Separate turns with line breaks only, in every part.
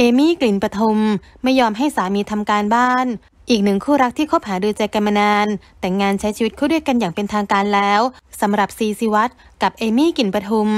เอมี่กลิ่นปฐมไม่ยอมให้สามีทำการบ้าน อีกหนึ่งคู่รักที่คบหาดูใจกันมานาน แต่งงานใช้ชีวิตคู่ด้วยกันอย่างเป็นทางการแล้วสำหรับซีซีวัตกับเอมี่กลิ่นปฐุม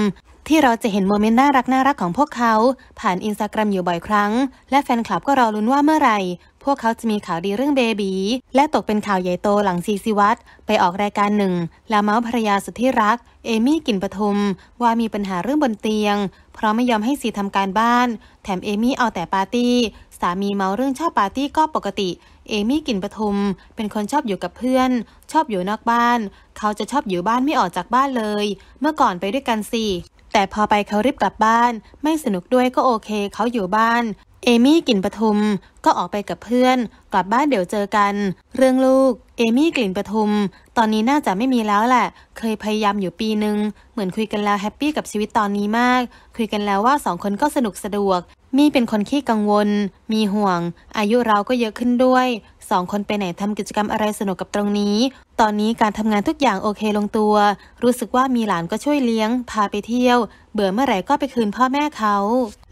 ที่เราจะเห็นโมเมนต์น่ารักน่ารักของพวกเขา ผ่านอินสตาแกรมอยู่บ่อยครั้ง และแฟนคลับก็รอลุ้นว่าเมื่อไหร่พวกเขาจะมีข่าวดีเรื่องเบบีและตกเป็นข่าวใหญ่โตหลังซีซีวัตไปออกรายการหนึ่งลาเมาภรรยาสุดที่รัก เอมี่กินปทุมว่ามีปัญหาเรื่องบนเตียง เพราะไม่ยอมให้ซีทำการบ้าน แถมเอมี่เอาแต่ปาร์ตี้ สามีเมาเรื่องชอบปาร์ตี้ก็ปกติเอมี่กินปทุมเป็นคนชอบอยู่กับเพื่อน ชอบอยู่นอกบ้าน เขาจะชอบอยู่บ้านไม่ออกจากบ้านเลย เมื่อก่อนไปด้วยกันสี่แต่พอไปเขารีบกลับบ้าน ไม่สนุกด้วยก็โอเคเขาอยู่บ้าน เอมี่กลิ่นปทุมก็ออกไปกับเพื่อนกลับบ้านเดี๋ยวเจอกัน เรื่องลูกเอมี่กลิ่นปทุม ตอนนี้น่าจะไม่มีแล้วแหละ เคยพยายามอยู่ปีหนึ่งเหมือนคุยกันแล้วแฮปปี้กับชีวิตตอนนี้มาก คุยกันแล้วว่าสองคนก็สนุกสะดวกมี่เป็นคนขี้กังวล มีห่วง อายุเราก็เยอะขึ้นด้วย สองคนไปไหนทำกิจกรรมอะไรสนุกกับตรงนี้ ตอนนี้การทำงานทุกอย่างโอเคลงตัว รู้สึกว่ามีหลานก็ช่วยเลี้ยง พาไปเที่ยว เบื่อเมื่อไหร่ก็ไปคืนพ่อแม่เขา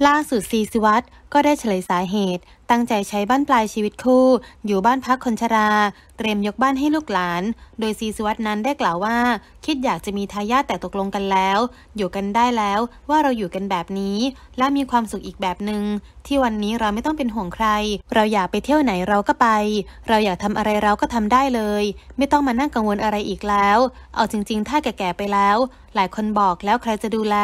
ล่าสุดซีซิวัตก็ได้เฉลยสาเหตุ ตั้งใจใช้บ้านปลายชีวิตคู่ อยู่บ้านพักคนชราเตรียมยกบ้านให้ลูกหลาน โดยซีสวัตนั้นได้กล่าวว่า คิดอยากจะมีทายาทแต่ตกลงกันแล้ว อยู่กันได้แล้วว่าเราอยู่กันแบบนี้ และมีความสุขอีกแบบหนึง่งที่วันนี้เราไม่ต้องเป็นห่วงใคร เราอยากไปเที่ยวไหนเราก็ไป เราอยากทำอะไรเราก็ทำได้เลย ไม่ต้องมานั่งกังวลอะไรอีกแล้ว เอาจริง ๆ ถ้าแก่ๆไปแล้ว หลายคนบอกแล้วใครจะดูแล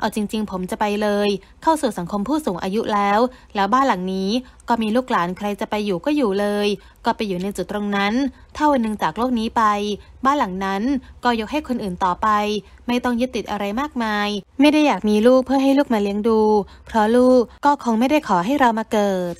เอาจริง ๆ ผมจะไปเลย เข้าสู่สังคมผู้สูงอายุแล้ว แล้วบ้านหลังนี้ก็มีลูกหลานใครจะไปอยู่ก็อยู่เลย ก็ไปอยู่ในจุดตรงนั้นนถ้าวันหนึ่งจากโลกนี้ไป บ้านหลังนั้นก็ยกให้คนอื่นต่อไป ไม่ต้องยึดติดอะไรมากมาย ไม่ได้อยากมีลูกเพื่อให้ลูกมาเลี้ยงดู เพราะลูกก็คงไม่ได้ขอให้เรามาเกิด